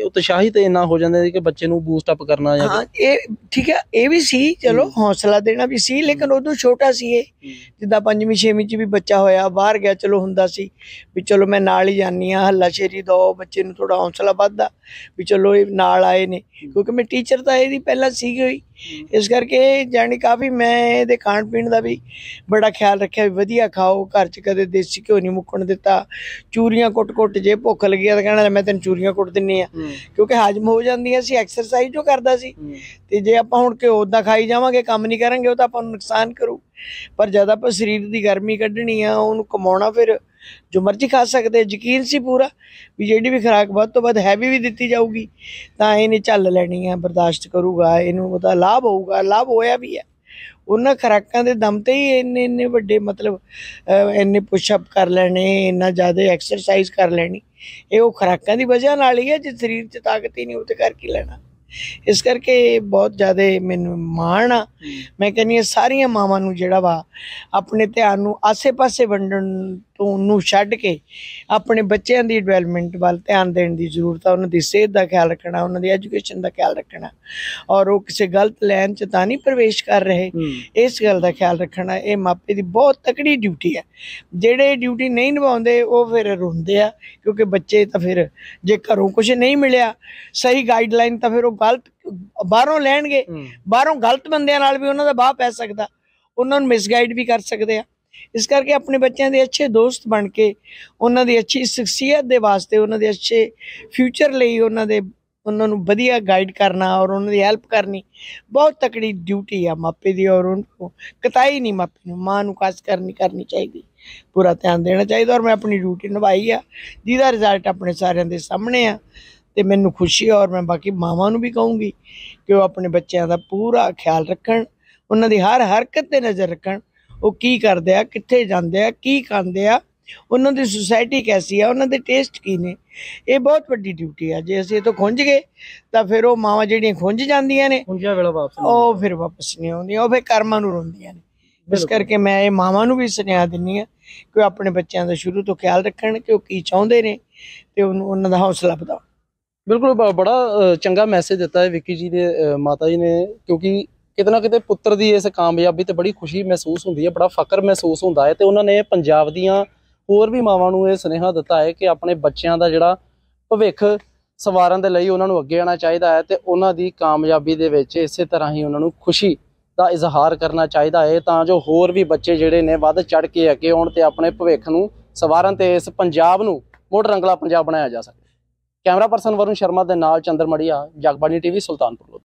ਤੇ ਇੰਨਾ ਹੋ ਜਾਂਦੇ ਸੀ ਕਿ ਬੱਚੇ ਨੂੰ ਬੂਸਟ ਅਪ ਕਰਨਾ ਜਾਂ ਹਾਂ ਇਹ ਠੀਕ ਹੈ ਇਹ ਵੀ ਸੀ ਚਲੋ ਹੌਸਲਾ ਦੇਣਾ ਵੀ ਸੀ ਲੇਕਿਨ ਉਦੋਂ ਛੋਟਾ ਸੀ ਇਹ ਜਿੱਦਾਂ 5ਵੀਂ 6ਵੀਂ ਚ ਵੀ ਬੱਚਾ ਹੋਇਆ ਬਾਹਰ ਗਿਆ ਚਲੋ ਹੁੰਦਾ ਸੀ ਵੀ ਚਲੋ ਮੈਂ ਨਾਲ ਹੀ ਜਾਨੀ ਆ ਹੱਲਾ ਸ਼ੇਰੀ ਦੋ ਬੱਚੇ ਨੂੰ ਥੋੜਾ ਹੌਸਲਾ ਵੱਧਦਾ ਵੀ ਚਲੋ ਇਹ ਨਾਲ ਆਏ ਨੇ ਕਿਉਂਕਿ ਮੈਂ ਟੀਚਰ ਤਾਂ ਇਹਦੀ ਪਹਿਲਾਂ ਸੀ ਹੋਈ ਇਸ ਕਰਕੇ ਜਾਨੀ ਕਾਫੀ ਮੈਂ ਇਹਦੇ ਖਾਣ ਪੀਣ ਦਾ ਵੀ ਬੜਾ ਖਿਆਲ ਰੱਖਿਆ ਵੀ ਵਧੀਆ ਖਾਓ ਘਰ 'ਚ ਕਦੇ ਦੇਸੀ ਘਿਓ ਨਹੀਂ ਮੁੱਕਣ ਦਿੱਤਾ ਚੂਰੀਆਂ ਕੁੱਟ-ਕੁੱਟ ਜੇ ਭੁੱਖ ਲੱਗੀ ਤਾਂ ਕਹਿਣਾ ਮੈਂ ਤੈਨੂੰ ਚੂਰੀਆਂ ਕੁੱਟ ਦਿੰਨੀ ਆ ਕਿਉਂਕਿ ਹਾਜਮ ਹੋ ਜਾਂਦੀਆਂ ਸੀ ਐਕਸਰਸਾਈਜ਼ ਜੋ ਕਰਦਾ ਸੀ ਤੇ ਜੇ ਆਪਾਂ ਹੁਣ ਘਿਓ ਉਹਦਾ ਖਾਈ ਜਾਵਾਂਗੇ ਕੰਮ ਨਹੀਂ ਕਰਾਂਗੇ ਉਹ ਤਾਂ ਆਪਾਂ ਨੂੰ ਨੁਕਸਾਨ ਕਰੂ ਪਰ ਜਦ ਆਪਾਂ ਸਰੀਰ ਦੀ ਗਰਮੀ ਕੱਢਣੀ ਆ ਉਹਨੂੰ ਕਮਾਉਣਾ ਫਿਰ ਜੋ ਮਰਜ਼ੀ ਖਾ ਸਕਦੇ ਯਕੀਨ ਸੀ ਪੂਰਾ ਵੀ ਜਿਹੜੀ ਵੀ ਖਰਾਕ ਵੱਧ ਤੋਂ ਵੱਧ ਹੈਵੀ ਵੀ ਦਿੱਤੀ ਜਾਊਗੀ ਤਾਂ ਇਹਨੇ ਚੱਲ ਲੈਣੀ ਆ ਬਰਦਾਸ਼ਤ ਕਰੂਗਾ ਇਹਨੂੰ ਉਹਦਾ ਲਾਭ ਹੋਊਗਾ ਲਾਭ ਹੋਇਆ ਵੀ ਆ ਉਹਨਾਂ ਖਰਾਕਾਂ ਦੇ ਦਮ ਤੇ ਹੀ ਇੰਨੇ ਇੰਨੇ ਵੱਡੇ ਮਤਲਬ ਇੰਨੇ ਪੁਸ਼ਅਪ ਕਰ ਲੈਣੇ ਇੰਨਾ ਜ਼ਿਆਦਾ ਐਕਸਰਸਾਈਜ਼ ਕਰ ਲੈਣੀ ਇਹ ਉਹ ਖਰਾਕਾਂ ਦੀ ਵਜ੍ਹਾ ਨਾਲ ਹੀ ਹੈ ਜੇ ਸਰੀਰ 'ਚ ਤਾਕਤ ਹੀ ਨਹੀਂ ਉਹ ਤੇ ਕਰ ਕੀ ਲੈਣਾ ਇਸ ਕਰਕੇ ਬਹੁਤ ਜ਼ਿਆਦਾ ਮੈਨੂੰ ਮਾਣ ਆ ਮੈਂ ਕਹਿੰਨੀ ਸਾਰੀਆਂ ਮਾਵਾਂ ਨੂੰ ਜਿਹੜਾ ਵਾ ਆਪਣੇ ਧਿਆਨ ਨੂੰ ਆਸੇ-ਪਾਸੇ ਵੰਡਣ ਨੂੰ ਛੱਡ ਕੇ ਆਪਣੇ ਬੱਚਿਆਂ ਦੀ ਡਿਵੈਲਪਮੈਂਟ ਵੱਲ ਧਿਆਨ ਦੇਣ ਦੀ ਜ਼ਰੂਰਤ ਹੈ ਉਹਨਾਂ ਦੀ ਸਿਹਤ ਦਾ ਖਿਆਲ ਰੱਖਣਾ ਉਹਨਾਂ ਦੀ ਐਜੂਕੇਸ਼ਨ ਦਾ ਖਿਆਲ ਰੱਖਣਾ ਔਰ ਉਹ ਕਿਸੇ ਗਲਤ ਲੈਨ 'ਚ ਤਾਂ ਨਹੀਂ ਪ੍ਰਵੇਸ਼ ਕਰ ਰਹੇ ਇਸ ਗੱਲ ਦਾ ਖਿਆਲ ਰੱਖਣਾ ਇਹ ਮਾਪੇ ਦੀ ਬਹੁਤ ਤਕੜੀ ਡਿਊਟੀ ਹੈ ਜਿਹੜੇ ਡਿਊਟੀ ਨਹੀਂ ਨਿਭਾਉਂਦੇ ਉਹ ਫਿਰ ਰੋਂਦੇ ਆ ਕਿਉਂਕਿ ਬੱਚੇ ਤਾਂ ਫਿਰ ਜੇ ਘਰੋਂ ਕੁਝ ਨਹੀਂ ਮਿਲਿਆ ਸਹੀ ਗਾਈਡਲਾਈਨ ਤਾਂ ਫਿਰ ਉਹ ਗਲਤ ਬਾਹਰੋਂ ਲੈਣਗੇ ਬਾਹਰੋਂ ਗਲਤ ਬੰਦਿਆਂ ਨਾਲ ਵੀ ਉਹਨਾਂ ਦਾ ਬਾਹ ਪੈ ਸਕਦਾ ਉਹਨਾਂ ਨੂੰ ਮਿਸਗਾਈਡ ਵੀ ਕਰ ਸਕਦੇ ਆ ਇਸ ਕਰਕੇ ਆਪਣੇ ਬੱਚਿਆਂ ਦੇ ਅੱਛੇ ਦੋਸਤ ਬਣ ਕੇ ਉਹਨਾਂ ਦੀ ਅੱਛੀ ਸ਼ਖਸੀਅਤ ਦੇ ਵਾਸਤੇ ਉਹਨਾਂ ਦੇ ਅੱਛੇ ਫਿਊਚਰ ਲਈ ਉਹਨਾਂ ਦੇ ਉਹਨਾਂ ਨੂੰ ਵਧੀਆ ਗਾਈਡ ਕਰਨਾ ਔਰ ਉਹਨਾਂ ਦੀ ਹੈਲਪ ਕਰਨੀ ਬਹੁਤ ਤਕੜੀ ਡਿਊਟੀ ਆ ਮਾਪੇ ਦੀ ਔਰ ਉਹਨਾਂ ਕਤਾਈ ਨਹੀਂ ਮਾਪੇ ਨੂੰ ਮਾਂ ਨੂੰ ਕਾਸ ਕਰਨੀ ਕਰਨੀ ਚਾਹੀਦੀ ਪੂਰਾ ਧਿਆਨ ਦੇਣਾ ਚਾਹੀਦਾ ਔਰ ਮੈਂ ਆਪਣੀ ਡਿਊਟੀ ਨਿਭਾਈ ਆ ਜਿਹਦਾ ਰਿਜ਼ਲਟ ਆਪਣੇ ਸਾਰਿਆਂ ਦੇ ਸਾਹਮਣੇ ਆ ਤੇ ਮੈਨੂੰ ਖੁਸ਼ੀ ਔਰ ਮੈਂ ਬਾਕੀ ਮਾਵਾਂ ਨੂੰ ਵੀ ਕਹੂੰਗੀ ਕਿ ਉਹ ਆਪਣੇ ਬੱਚਿਆਂ ਦਾ ਪੂਰਾ ਖਿਆਲ ਰੱਖਣ ਉਹਨਾਂ ਦੀ ਹਰ ਹਰਕਤ ਤੇ ਨਜ਼ਰ ਰੱਖਣ ਉਹ ਕੀ ਕਰਦੇ ਆ ਕਿੱਥੇ ਜਾਂਦੇ ਆ ਕੀ ਖਾਂਦੇ ਆ ਉਹਨਾਂ ਦੀ ਸੁਸਾਇਟੀ ਕੈਸੀ ਆ ਉਹਨਾਂ ਦੇ ਟੇਸਟ ਕੀ ਨੇ ਇਹ ਬਹੁਤ ਵੱਡੀ ਡਿਊਟੀ ਆ ਜੇ ਅਸੀਂ ਇਹ ਤੋਂ ਖੁੰਝ ਗਏ ਤਾਂ ਫਿਰ ਉਹ ਮਾਵਾਂ ਜਿਹੜੀਆਂ ਖੁੰਝ ਜਾਂਦੀਆਂ ਨੇ ਖੁੰਝਿਆ ਵੇਲੇ ਵਾਪਸ ਉਹ ਫਿਰ ਵਾਪਸ ਨਹੀਂ ਆਉਂਦੀਆਂ ਉਹ ਫਿਰ ਕਰਮਾਂ ਨੂੰ ਰੋਂਦੀਆਂ ਨੇ ਇਸ ਕਰਕੇ ਮੈਂ ਇਹ ਮਾਵਾਂ ਨੂੰ ਵੀ ਸੁਨੇਹਾ ਦਿੰਨੀ ਆ ਕਿ ਉਹ ਆਪਣੇ ਬੱਚਿਆਂ ਦਾ ਸ਼ੁਰੂ ਤੋਂ ਖਿਆਲ ਰੱਖਣ ਕਿ ਉਹ ਕੀ ਚਾਹੁੰਦੇ ਨੇ ਤੇ ਉਹਨਾਂ ਦਾ ਹੌਸਲਾ ਵਧਾਓ ਬਿਲਕੁਲ ਬੜਾ ਚੰਗਾ ਮੈਸੇਜ ਦਿੱਤਾ ਹੈ ਵਿੱਕੀ ਜੀ ਦੇ ਮਾਤਾ ਜੀ ਨੇ ਕਿਉਂਕਿ ਕਿਤਨਾ ਕਿਤੇ ਪੁੱਤਰ ਦੀ ਇਸ ਕਾਮਯਾਬੀ ਤੇ ਬੜੀ ਖੁਸ਼ੀ ਮਹਿਸੂਸ ਹੁੰਦੀ ਹੈ ਬੜਾ ਫਕਰ ਮਹਿਸੂਸ ਹੁੰਦਾ ਹੈ ਤੇ ਉਹਨਾਂ ਨੇ ਪੰਜਾਬ ਦੀਆਂ ਹੋਰ ਵੀ ਮਾਵਾਂ ਨੂੰ ਇਹ ਸੁਨੇਹਾ ਦਿੱਤਾ ਹੈ ਕਿ ਆਪਣੇ ਬੱਚਿਆਂ ਦਾ ਜਿਹੜਾ ਭਵਿੱਖ ਸਵਾਰਨ ਦੇ ਲਈ ਉਹਨਾਂ ਨੂੰ ਅੱਗੇ ਆਣਾ ਚਾਹੀਦਾ ਹੈ ਤੇ ਉਹਨਾਂ ਦੀ ਕਾਮਯਾਬੀ ਦੇ ਵਿੱਚ ਇਸੇ ਤਰ੍ਹਾਂ ਹੀ ਉਹਨਾਂ ਨੂੰ ਖੁਸ਼ੀ ਦਾ ਇਜ਼ਹਾਰ ਕਰਨਾ ਚਾਹੀਦਾ ਹੈ ਤਾਂ ਜੋ ਹੋਰ ਵੀ ਬੱਚੇ ਜਿਹੜੇ ਨੇ ਵੱਧ ਚੜ ਕੇ ਅੱਗੇ ਆਉਣ ਤੇ ਆਪਣੇ ਭਵਿੱਖ ਨੂੰ ਸਵਾਰਨ ਤੇ ਇਸ ਪੰਜਾਬ ਨੂੰ ਮੋੜ ਰੰਗਲਾ ਪੰਜਾਬ ਬਣਾਇਆ ਜਾ ਸਕੇ ਕੈਮਰਾ ਪਰਸਨ ਵਰੁਣ ਸ਼ਰਮਾ ਦੇ ਨਾਲ ਚੰਦਰ ਮੜੀਆ ਜਗਬਾਣੀ ਟੀਵੀ ਸੁਲਤਾਨਪੁਰ